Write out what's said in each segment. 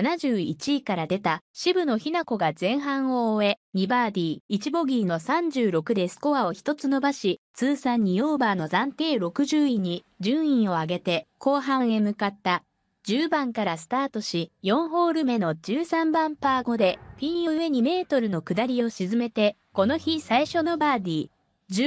71位から出た渋野日向子が前半を終え、2バーディー、1ボギーの36でスコアを1つ伸ばし、通算2オーバーの暫定60位に順位を上げて後半へ向かった。10番からスタートし、4ホール目の13番パー5で、ピン上2メートルの下りを沈めて、この日最初のバーディー。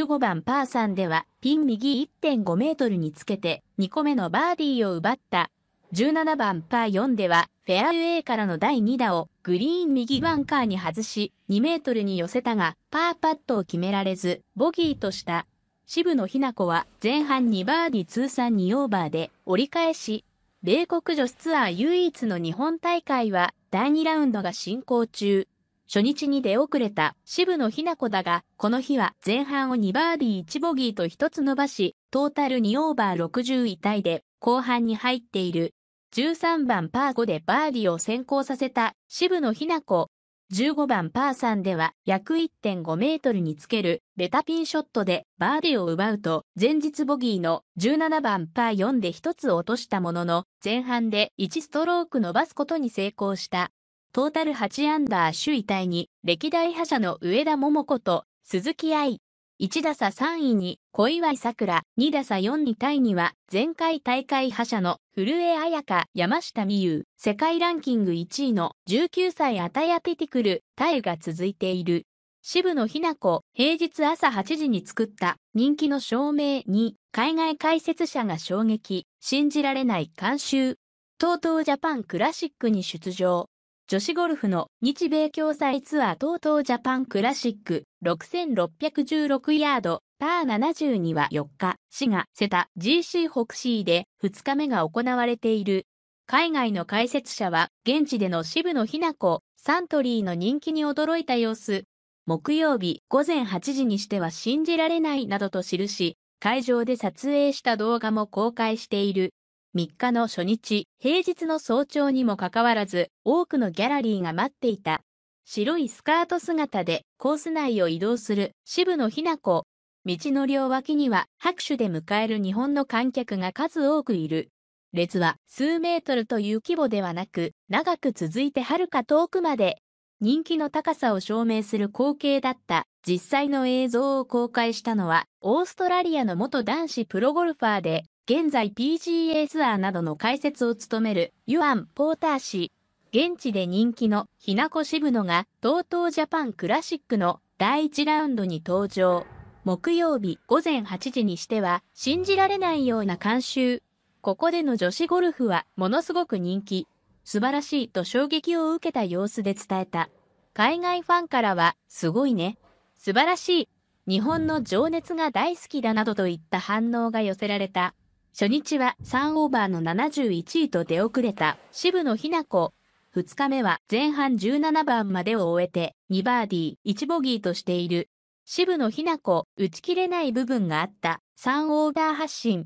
15番パー3では、ピン右1.5メートルにつけて、2個目のバーディーを奪った。17番パー4では、フェアウェイからの第2打をグリーン右バンカーに外し、2メートルに寄せたが、パーパットを決められず、ボギーとした。渋野日向子は前半2バーディ通算2オーバーで折り返し、米国女子ツアー唯一の日本大会は第2ラウンドが進行中。初日に出遅れた渋野日向子だが、この日は前半を2バーディー1ボギーと1つ伸ばし、トータル2オーバー60位タイで後半に入っている。13番パー5でバーディを先行させた渋野日向子。15番パー3では約1.5メートルにつけるベタピンショットでバーディを奪うと前日ボギーの17番パー4で1つ落としたものの前半で1ストローク伸ばすことに成功した。トータル8アンダー首位タイに歴代覇者の上田桃子と鈴木愛、1打差3位に小祝さくら、2打差4位タイには前回大会覇者の古江彩香、山下美優、世界ランキング1位の19歳アタヤティティクル、タイが続いている。渋野日向子、平日朝8時に作った人気の照明に海外解説者が衝撃、信じられない監修。とうとうジャパンクラシックに出場。女子ゴルフの日米共催ツアー TOTO ジャパンクラシック6616ヤードパー72は4日、滋賀、瀬田、GC 北ーで2日目が行われている。海外の解説者は現地での渋野日向子、サントリーの人気に驚いた様子。木曜日午前8時にしては信じられないなどと記し、会場で撮影した動画も公開している。3日の初日、平日の早朝にもかかわらず、多くのギャラリーが待っていた。白いスカート姿でコース内を移動する渋野日向子。道の両脇には拍手で迎える日本の観客が数多くいる。列は数メートルという規模ではなく、長く続いて遥か遠くまで。人気の高さを証明する光景だった実際の映像を公開したのは、オーストラリアの元男子プロゴルファーで現在 PGA ツアーなどの解説を務めるユアン・ポーター氏、現地で人気のひなこ渋野が TOTO ジャパンクラシックの第1ラウンドに登場。木曜日午前8時にしては信じられないような監修。ここでの女子ゴルフはものすごく人気。素晴らしいと衝撃を受けた様子で伝えた。海外ファンからはすごいね。素晴らしい。日本の情熱が大好きだなどといった反応が寄せられた。初日は3オーバーの71位と出遅れた渋野日向子。2日目は前半17番までを終えて2バーディー1ボギーとしている。渋野日向子、打ち切れない部分があった3オーダー発進。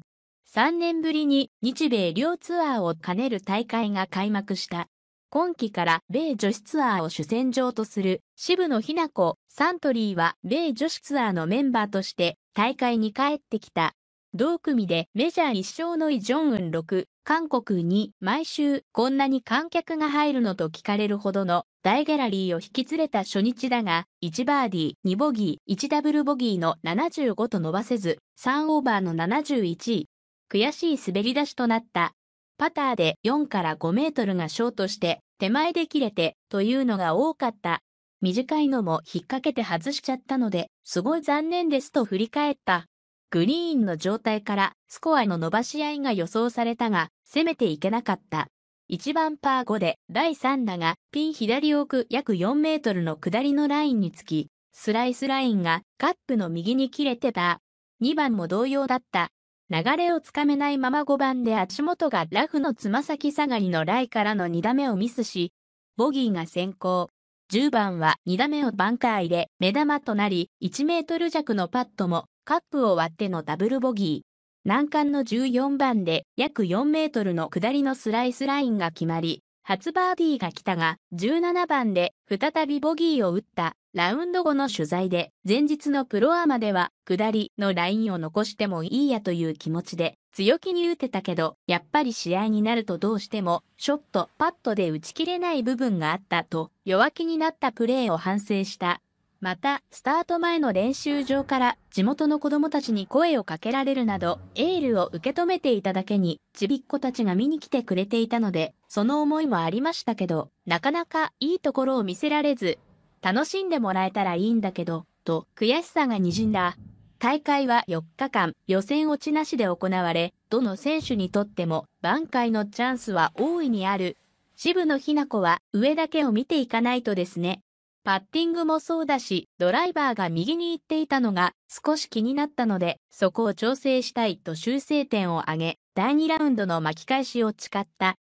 3年ぶりに日米両ツアーを兼ねる大会が開幕した。今季から米女子ツアーを主戦場とする渋野日向子、サントリーは米女子ツアーのメンバーとして大会に帰ってきた。同組でメジャー一勝のイ・ジョンウン6、韓国に毎週こんなに観客が入るのと聞かれるほどの大ギャラリーを引き連れた初日だが、1バーディー、2ボギー、1ダブルボギーの75と伸ばせず、3オーバーの71位。悔しい滑り出しとなった。パターで4から5メートルがショートして手前で切れてというのが多かった。短いのも引っ掛けて外しちゃったので、すごい残念ですと振り返った。グリーンの状態からスコアの伸ばし合いが予想されたが、攻めていけなかった。1番パー5で第3打がピン左奥約4メートルの下りのラインにつき、スライスラインがカップの右に切れてた。2番も同様だった。流れをつかめないまま5番で足元がラフのつま先下がりのライからの2打目をミスし、ボギーが先行。10番は2打目をバンカー入れ、目玉となり、1メートル弱のパットもカップを割ってのダブルボギー。難関の14番で約4メートルの下りのスライスラインが決まり、初バーディーが来たが、17番で再びボギーを打ったラウンド後の取材で、前日のプロアマでは、下りのラインを残してもいいやという気持ちで、強気に打てたけど、やっぱり試合になるとどうしても、ショット、パットで打ち切れない部分があったと、弱気になったプレーを反省したまた、スタート前の練習場から地元の子供たちに声をかけられるなど、エールを受け止めていただけに、ちびっ子たちが見に来てくれていたので、その思いもありましたけど、なかなかいいところを見せられず、楽しんでもらえたらいいんだけど、と悔しさがにじんだ。大会は4日間、予選落ちなしで行われ、どの選手にとっても挽回のチャンスは大いにある。渋野日向子は上だけを見ていかないとですね。パッティングもそうだし、ドライバーが右に行っていたのが少し気になったので、そこを調整したいと修正点を挙げ、第2ラウンドの巻き返しを誓った